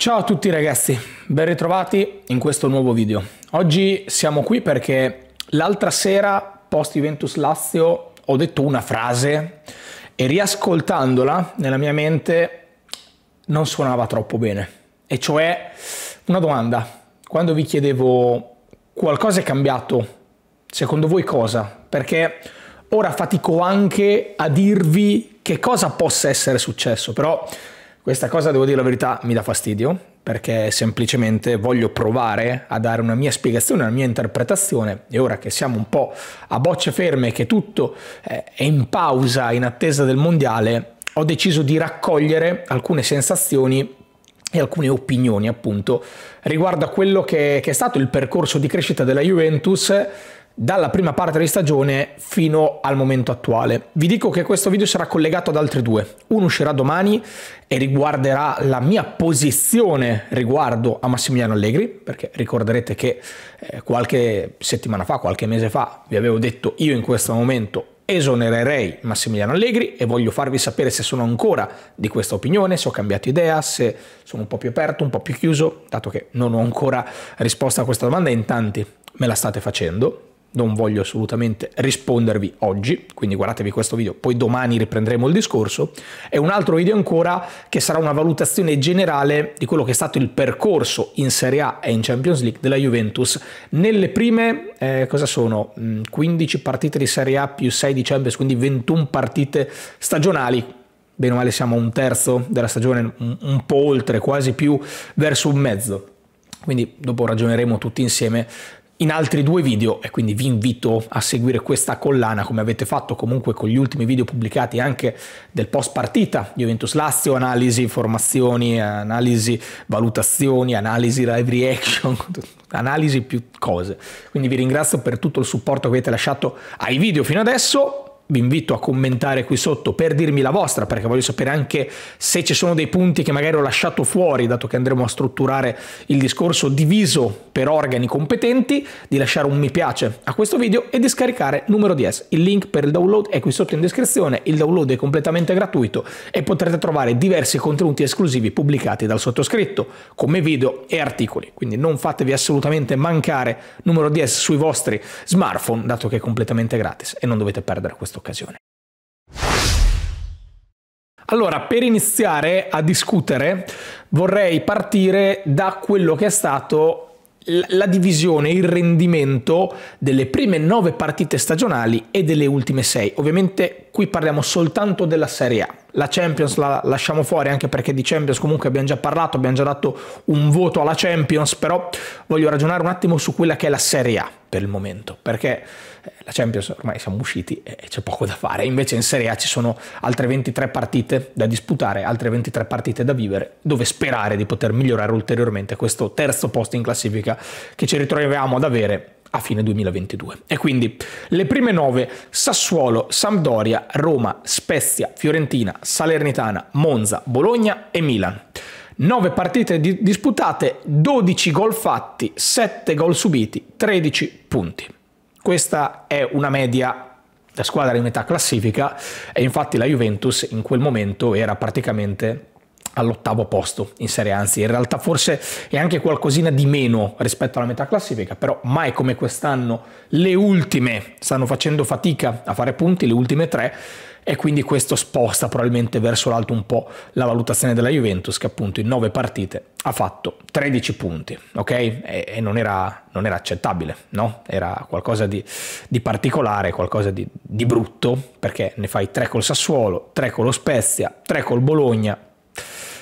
Ciao a tutti ragazzi, ben ritrovati in questo nuovo video. Oggi siamo qui perché l'altra sera post Juventus Lazio ho detto una frase e riascoltandola nella mia mente non suonava troppo bene. E cioè una domanda, quando vi chiedevo qualcosa è cambiato, secondo voi cosa? Perché ora fatico anche a dirvi che cosa possa essere successo, però questa cosa, devo dire la verità, mi dà fastidio, perché semplicemente voglio provare a dare una mia spiegazione, una mia interpretazione e ora che siamo un po' a bocce ferme, che tutto eh, è in pausa in attesa del mondiale, ho deciso di raccogliere alcune sensazioni e alcune opinioni appunto riguardo a quello che, che è stato il percorso di crescita della Juventus dalla prima parte di stagione fino al momento attuale. Vi dico che questo video sarà collegato ad altri due. Uno uscirà domani e riguarderà la mia posizione riguardo a Massimiliano Allegri, perché ricorderete che eh, qualche settimana fa, qualche mese fa, vi avevo detto io in questo momento esonererei Massimiliano Allegri e voglio farvi sapere se sono ancora di questa opinione, se ho cambiato idea, se sono un po' più aperto, un po' più chiuso, dato che non ho ancora risposto a questa domanda e in tanti me la state facendo non voglio assolutamente rispondervi oggi, quindi guardatevi questo video, poi domani riprenderemo il discorso, e un altro video ancora che sarà una valutazione generale di quello che è stato il percorso in Serie A e in Champions League della Juventus nelle prime, eh, cosa sono, 15 mm, partite di Serie A più 6 di Champions, quindi 21 partite stagionali, bene o male siamo a un terzo della stagione, un, un po' oltre, quasi più verso un mezzo. Quindi dopo ragioneremo tutti insieme in altri due video e quindi vi invito a seguire questa collana come avete fatto comunque con gli ultimi video pubblicati anche del post partita Juventus Lazio, analisi, informazioni, analisi, valutazioni, analisi, live reaction, analisi più cose. Quindi vi ringrazio per tutto il supporto che avete lasciato ai video fino adesso vi invito a commentare qui sotto per dirmi la vostra, perché voglio sapere anche se ci sono dei punti che magari ho lasciato fuori, dato che andremo a strutturare il discorso diviso per organi competenti, di lasciare un mi piace a questo video e di scaricare numero 10. Il link per il download è qui sotto in descrizione, il download è completamente gratuito e potrete trovare diversi contenuti esclusivi pubblicati dal sottoscritto, come video e articoli. Quindi non fatevi assolutamente mancare numero 10 sui vostri smartphone, dato che è completamente gratis e non dovete perdere questo occasione. Allora, per iniziare a discutere, vorrei partire da quello che è stato la divisione, il rendimento delle prime nove partite stagionali e delle ultime sei. Ovviamente Qui parliamo soltanto della Serie A. La Champions la lasciamo fuori anche perché di Champions comunque abbiamo già parlato, abbiamo già dato un voto alla Champions, però voglio ragionare un attimo su quella che è la Serie A per il momento, perché eh, la Champions ormai siamo usciti e c'è poco da fare, invece in Serie A ci sono altre 23 partite da disputare, altre 23 partite da vivere, dove sperare di poter migliorare ulteriormente questo terzo posto in classifica che ci ritroviamo ad avere a fine 2022. E quindi le prime nove Sassuolo, Sampdoria, Roma, Spezia, Fiorentina, Salernitana, Monza, Bologna e Milan. 9 partite di disputate, 12 gol fatti, 7 gol subiti, 13 punti. Questa è una media da squadra di metà classifica e infatti la Juventus in quel momento era praticamente all'ottavo posto in Serie A, anzi in realtà forse è anche qualcosina di meno rispetto alla metà classifica, però mai come quest'anno le ultime stanno facendo fatica a fare punti, le ultime tre, e quindi questo sposta probabilmente verso l'alto un po' la valutazione della Juventus che appunto in nove partite ha fatto 13 punti, ok? E, e non, era, non, era, accettabile, no? Era qualcosa di, di particolare, qualcosa di, di brutto, perché ne fai tre col Sassuolo, tre con lo Spezia, tre col Bologna,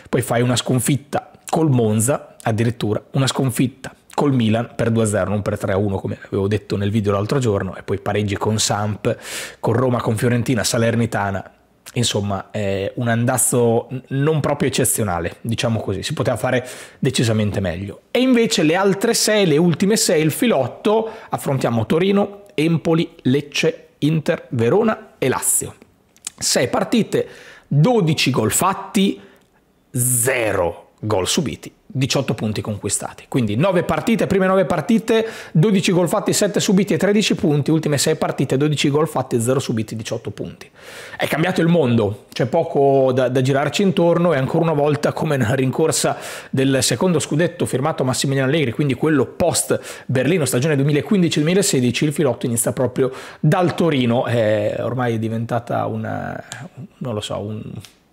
poi fai una sconfitta col Monza, addirittura una sconfitta col Milan per 2-0, non per 3-1 come avevo detto nel video l'altro giorno, e poi pareggi con Samp, con Roma, con Fiorentina, Salernitana, insomma è un andazzo non proprio eccezionale, diciamo così, si poteva fare decisamente meglio. E invece le altre 6, le ultime 6, il filotto, affrontiamo Torino, Empoli, Lecce, Inter, Verona e Lazio. 6 partite, 12 gol fatti, 0 gol subiti, 18 punti conquistati. Quindi 9 partite, prime 9 partite, 12 gol fatti, 7 subiti e 13 punti, ultime 6 partite, 12 gol fatti, 0 subiti, 18 punti. È cambiato il mondo, c'è poco da, da girarci intorno e ancora una volta come nella rincorsa del secondo scudetto firmato Massimiliano Allegri, quindi quello post Berlino stagione 2015-2016, il filotto inizia proprio dal Torino, è ormai diventata una, non lo so, un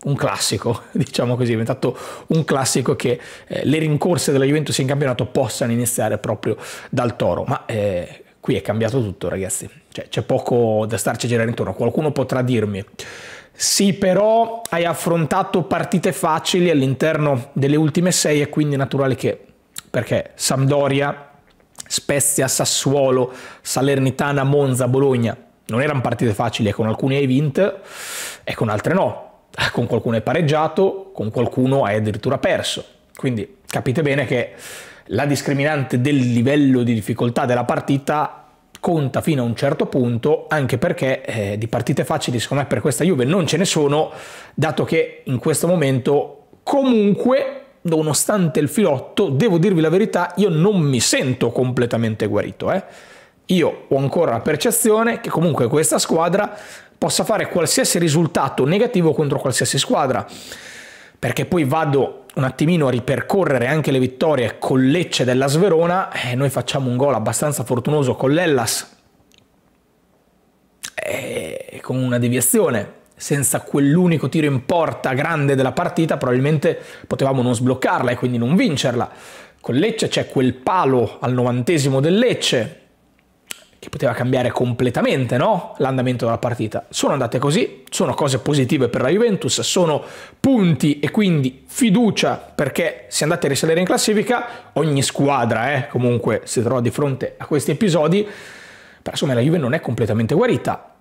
un classico, diciamo così, è diventato un classico che eh, le rincorse della Juventus in campionato possano iniziare proprio dal Toro, ma eh, qui è cambiato tutto ragazzi, cioè, c'è poco da starci a girare intorno, qualcuno potrà dirmi sì, però hai affrontato partite facili all'interno delle ultime sei e quindi è naturale che, perché Sampdoria, Spezia, Sassuolo, Salernitana, Monza, Bologna, non erano partite facili e con alcune hai vinto e con altre no con qualcuno è pareggiato, con qualcuno hai addirittura perso. Quindi capite bene che la discriminante del livello di difficoltà della partita conta fino a un certo punto, anche perché eh, di partite facili, secondo me, per questa Juve non ce ne sono, dato che in questo momento comunque nonostante il filotto, devo dirvi la verità, io non mi sento completamente guarito. Eh? Io ho ancora la percezione che comunque questa squadra possa fare qualsiasi risultato negativo contro qualsiasi squadra. Perché poi vado un attimino a ripercorrere anche le vittorie con Lecce della Sverona e noi facciamo un gol abbastanza fortunoso con l'Ellas e eh, con una deviazione. Senza quell'unico tiro in porta grande della partita probabilmente potevamo non sbloccarla e quindi non vincerla. Con Lecce c'è quel palo al novantesimo del Lecce, che poteva cambiare completamente no? l'andamento della partita. Sono andate così, sono cose positive per la Juventus, sono punti e quindi fiducia perché se andate a risalire in classifica, ogni squadra eh, comunque si trova di fronte a questi episodi, però insomma la Juve non è completamente guarita,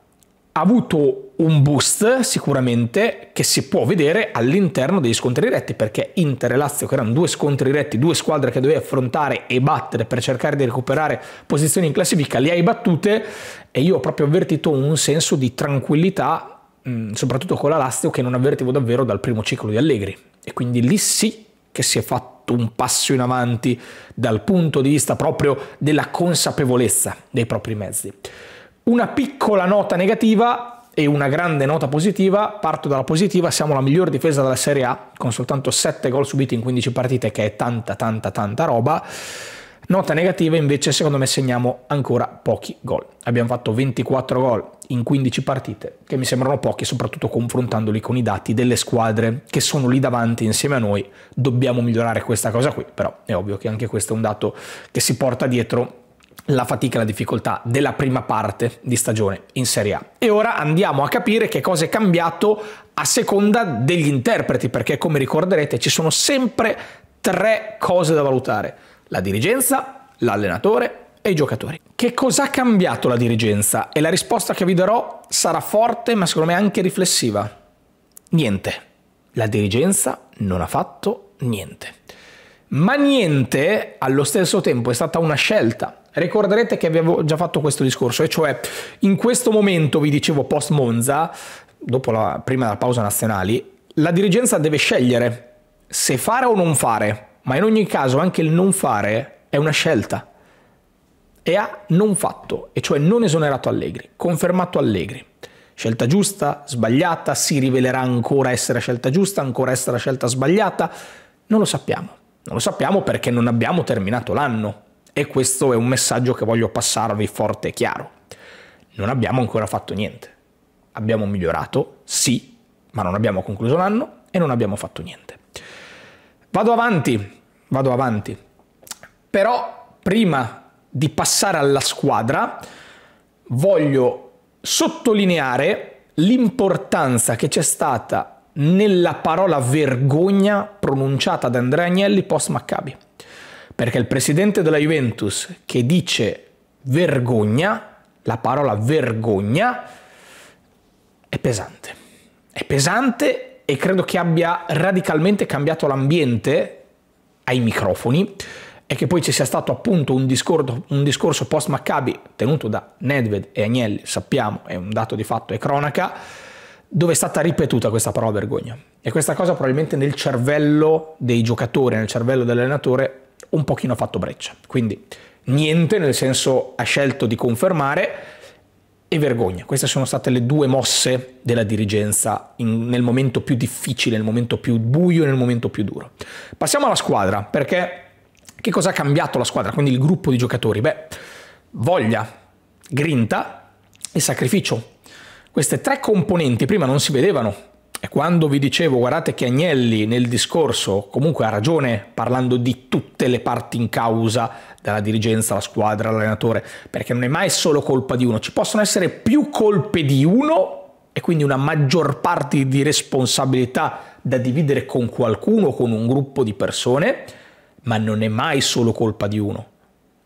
ha avuto un boost sicuramente che si può vedere all'interno degli scontri diretti perché Inter e Lazio che erano due scontri diretti, due squadre che dovevi affrontare e battere per cercare di recuperare posizioni in classifica, le hai battute e io ho proprio avvertito un senso di tranquillità mm, soprattutto con la Lazio che non avvertivo davvero dal primo ciclo di Allegri e quindi lì sì che si è fatto un passo in avanti dal punto di vista proprio della consapevolezza dei propri mezzi una piccola nota negativa e una grande nota positiva, parto dalla positiva, siamo la miglior difesa della Serie A, con soltanto 7 gol subiti in 15 partite, che è tanta, tanta, tanta roba. Nota negativa invece, secondo me segniamo ancora pochi gol. Abbiamo fatto 24 gol in 15 partite, che mi sembrano pochi, soprattutto confrontandoli con i dati delle squadre che sono lì davanti insieme a noi. Dobbiamo migliorare questa cosa qui, però è ovvio che anche questo è un dato che si porta dietro la fatica e la difficoltà della prima parte di stagione in Serie A. E ora andiamo a capire che cosa è cambiato a seconda degli interpreti, perché come ricorderete ci sono sempre tre cose da valutare, la dirigenza, l'allenatore e i giocatori. Che cosa ha cambiato la dirigenza? E la risposta che vi darò sarà forte, ma secondo me anche riflessiva. Niente. La dirigenza non ha fatto niente. Ma niente allo stesso tempo è stata una scelta Ricorderete che vi avevo già fatto questo discorso, e cioè in questo momento, vi dicevo post Monza, dopo la prima della pausa nazionali, la dirigenza deve scegliere se fare o non fare, ma in ogni caso anche il non fare è una scelta. E ha non fatto, e cioè non esonerato Allegri, confermato Allegri. Scelta giusta, sbagliata, si rivelerà ancora essere scelta giusta, ancora essere scelta sbagliata, non lo sappiamo. Non lo sappiamo perché non abbiamo terminato l'anno, e questo è un messaggio che voglio passarvi forte e chiaro. Non abbiamo ancora fatto niente. Abbiamo migliorato, sì, ma non abbiamo concluso l'anno e non abbiamo fatto niente. Vado avanti, vado avanti. Però prima di passare alla squadra voglio sottolineare l'importanza che c'è stata nella parola vergogna pronunciata da Andrea Agnelli post Maccabi. Perché il presidente della Juventus che dice vergogna, la parola vergogna, è pesante. È pesante e credo che abbia radicalmente cambiato l'ambiente ai microfoni e che poi ci sia stato appunto un discorso, un discorso post Maccabi tenuto da Nedved e Agnelli, sappiamo, è un dato di fatto, è cronaca, dove è stata ripetuta questa parola vergogna. E questa cosa probabilmente nel cervello dei giocatori, nel cervello dell'allenatore un pochino ha fatto breccia. Quindi niente, nel senso ha scelto di confermare e vergogna. Queste sono state le due mosse della dirigenza in, nel momento più difficile, nel momento più buio, nel momento più duro. Passiamo alla squadra, perché che cosa ha cambiato la squadra, quindi il gruppo di giocatori? Beh, voglia, grinta e sacrificio. Queste tre componenti prima non si vedevano e quando vi dicevo, guardate che Agnelli nel discorso comunque ha ragione parlando di tutte le parti in causa, dalla dirigenza alla squadra, all'allenatore, perché non è mai solo colpa di uno, ci possono essere più colpe di uno e quindi una maggior parte di responsabilità da dividere con qualcuno, con un gruppo di persone, ma non è mai solo colpa di uno.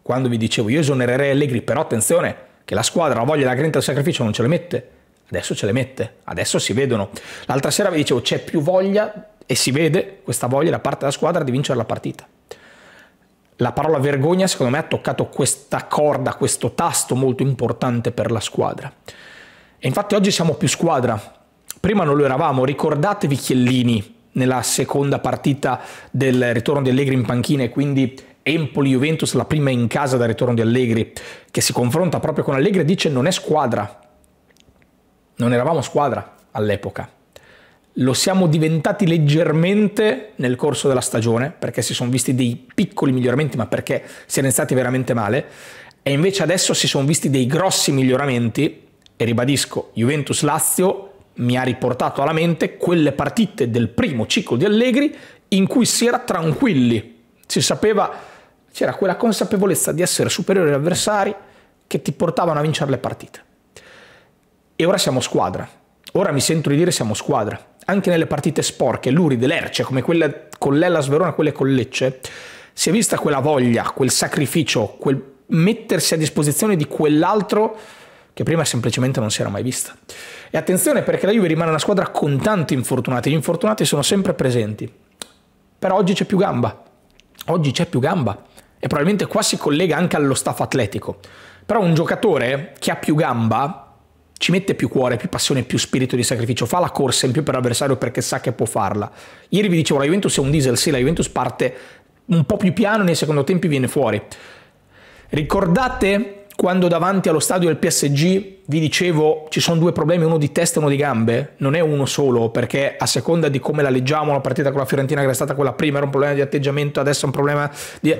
Quando vi dicevo io esonererei Allegri, però attenzione che la squadra la voglia e la grinta del sacrificio non ce le mette, adesso ce le mette, adesso si vedono. L'altra sera vi dicevo c'è più voglia e si vede questa voglia da parte della squadra di vincere la partita. La parola vergogna secondo me ha toccato questa corda, questo tasto molto importante per la squadra. E infatti oggi siamo più squadra. Prima non lo eravamo, ricordatevi Chiellini nella seconda partita del ritorno di Allegri in panchina e quindi Empoli-Juventus, la prima in casa dal ritorno di Allegri, che si confronta proprio con Allegri e dice non è squadra, non eravamo squadra all'epoca. Lo siamo diventati leggermente nel corso della stagione, perché si sono visti dei piccoli miglioramenti, ma perché si era stati veramente male. E invece adesso si sono visti dei grossi miglioramenti, e ribadisco, Juventus-Lazio mi ha riportato alla mente quelle partite del primo ciclo di Allegri in cui si era tranquilli, si sapeva, c'era quella consapevolezza di essere superiori agli avversari che ti portavano a vincere le partite. E ora siamo squadra. Ora mi sento di dire siamo squadra. Anche nelle partite sporche, luride, lerce, come quelle con l'Ellas Verona, quelle con Lecce, si è vista quella voglia, quel sacrificio, quel mettersi a disposizione di quell'altro che prima semplicemente non si era mai vista. E attenzione perché la Juve rimane una squadra con tanti infortunati, gli infortunati sono sempre presenti, però oggi c'è più gamba, oggi c'è più gamba e probabilmente qua si collega anche allo staff atletico, però un giocatore che ha più gamba ci mette più cuore, più passione, più spirito di sacrificio, fa la corsa in più per l'avversario perché sa che può farla. Ieri vi dicevo, la Juventus è un diesel, sì, la Juventus parte un po' più piano nei secondo tempi viene fuori. Ricordate quando davanti allo stadio del PSG vi dicevo ci sono due problemi, uno di testa e uno di gambe? Non è uno solo, perché a seconda di come la leggiamo la partita con la Fiorentina che era stata quella prima, era un problema di atteggiamento, adesso è un problema di...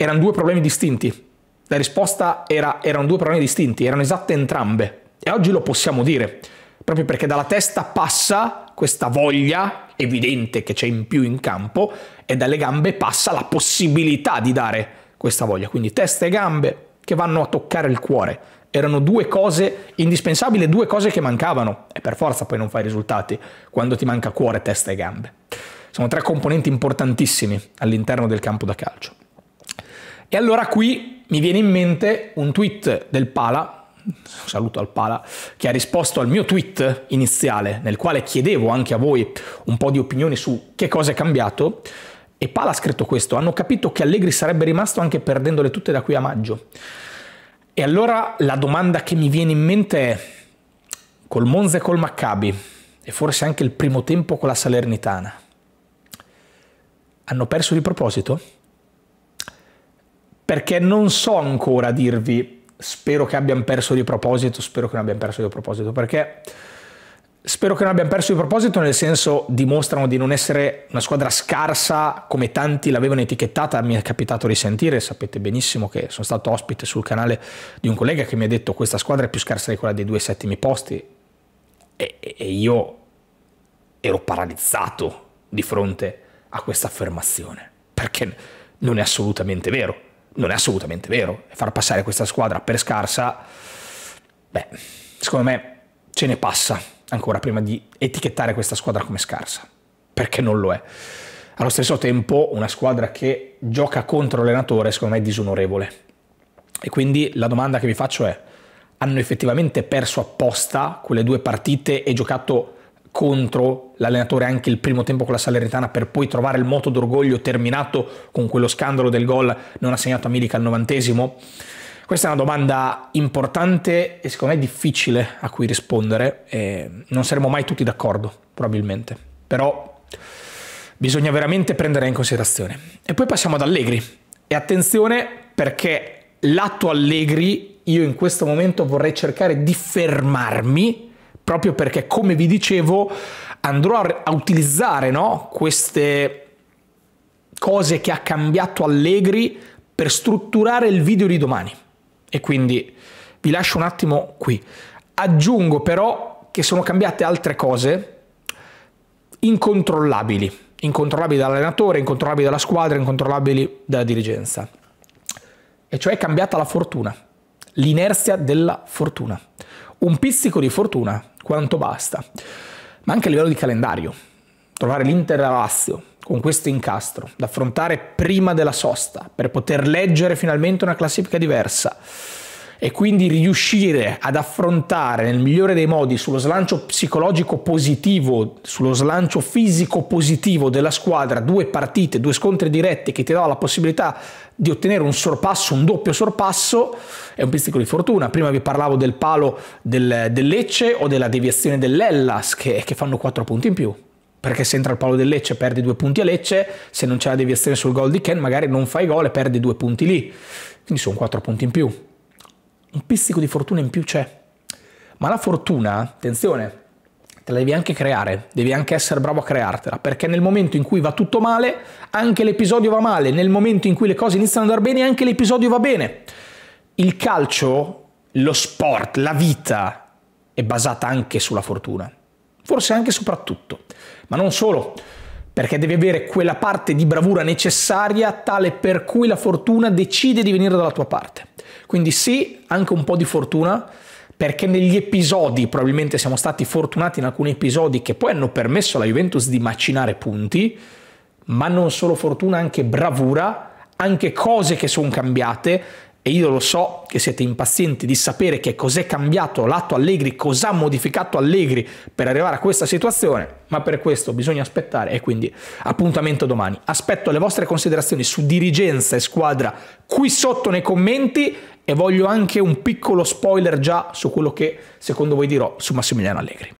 Erano due problemi distinti. La risposta era, erano due problemi distinti, erano esatte entrambe e oggi lo possiamo dire, proprio perché dalla testa passa questa voglia evidente che c'è in più in campo e dalle gambe passa la possibilità di dare questa voglia. Quindi testa e gambe che vanno a toccare il cuore. Erano due cose indispensabili, due cose che mancavano e per forza poi non fai risultati quando ti manca cuore, testa e gambe. Sono tre componenti importantissimi all'interno del campo da calcio. E allora qui mi viene in mente un tweet del Pala un saluto al Pala, che ha risposto al mio tweet iniziale, nel quale chiedevo anche a voi un po' di opinioni su che cosa è cambiato, e Pala ha scritto questo, hanno capito che Allegri sarebbe rimasto anche perdendole tutte da qui a maggio. E allora la domanda che mi viene in mente è, col Monza e col Maccabi, e forse anche il primo tempo con la Salernitana, hanno perso di proposito? Perché non so ancora dirvi spero che abbiano perso di proposito, spero che non abbiano perso di proposito, perché spero che non abbiano perso di proposito nel senso dimostrano di non essere una squadra scarsa come tanti l'avevano etichettata, mi è capitato di sentire, sapete benissimo che sono stato ospite sul canale di un collega che mi ha detto questa squadra è più scarsa di quella dei due settimi posti e, e io ero paralizzato di fronte a questa affermazione, perché non è assolutamente vero non è assolutamente vero. far passare questa squadra per scarsa, beh, secondo me ce ne passa ancora prima di etichettare questa squadra come scarsa, perché non lo è. Allo stesso tempo, una squadra che gioca contro l'allenatore, secondo me, è disonorevole. E quindi la domanda che vi faccio è: hanno effettivamente perso apposta quelle due partite e giocato contro l'allenatore anche il primo tempo con la Salernitana per poi trovare il moto d'orgoglio terminato con quello scandalo del gol non assegnato a Milica al novantesimo? Questa è una domanda importante e secondo me difficile a cui rispondere. non saremo mai tutti d'accordo, probabilmente. Però bisogna veramente prendere in considerazione. E poi passiamo ad Allegri. E attenzione perché l'atto Allegri io in questo momento vorrei cercare di fermarmi proprio perché, come vi dicevo, andrò a utilizzare no, queste cose che ha cambiato Allegri per strutturare il video di domani. E quindi vi lascio un attimo qui. Aggiungo però che sono cambiate altre cose incontrollabili, incontrollabili dall'allenatore, incontrollabili dalla squadra, incontrollabili dalla dirigenza. E cioè è cambiata la fortuna, l'inerzia della fortuna. Un pizzico di fortuna quanto basta, ma anche a livello di calendario. Trovare l'intera Lazio con questo incastro, da affrontare prima della sosta, per poter leggere finalmente una classifica diversa e quindi riuscire ad affrontare nel migliore dei modi sullo slancio psicologico positivo, sullo slancio fisico positivo della squadra, due partite, due scontri diretti che ti dava la possibilità di ottenere un sorpasso, un doppio sorpasso, è un pizzico di fortuna. Prima vi parlavo del palo del, del Lecce o della deviazione dell'Ellas che, che fanno 4 punti in più perché se entra il palo del Lecce perdi due punti a Lecce, se non c'è la deviazione sul gol di Ken magari non fai gol e perdi due punti lì, quindi sono quattro punti in più un pizzico di fortuna in più c'è. Ma la fortuna, attenzione, te la devi anche creare, devi anche essere bravo a creartela, perché nel momento in cui va tutto male, anche l'episodio va male, nel momento in cui le cose iniziano ad andare bene, anche l'episodio va bene. Il calcio, lo sport, la vita è basata anche sulla fortuna, forse anche e soprattutto, ma non solo perché devi avere quella parte di bravura necessaria tale per cui la fortuna decide di venire dalla tua parte. Quindi sì, anche un po' di fortuna, perché negli episodi, probabilmente siamo stati fortunati in alcuni episodi che poi hanno permesso alla Juventus di macinare punti, ma non solo fortuna, anche bravura, anche cose che sono cambiate, e io lo so che siete impazienti di sapere che cos'è cambiato l'atto Allegri, cosa ha modificato Allegri per arrivare a questa situazione, ma per questo bisogna aspettare e quindi appuntamento domani. Aspetto le vostre considerazioni su dirigenza e squadra qui sotto nei commenti e voglio anche un piccolo spoiler già su quello che secondo voi dirò su Massimiliano Allegri.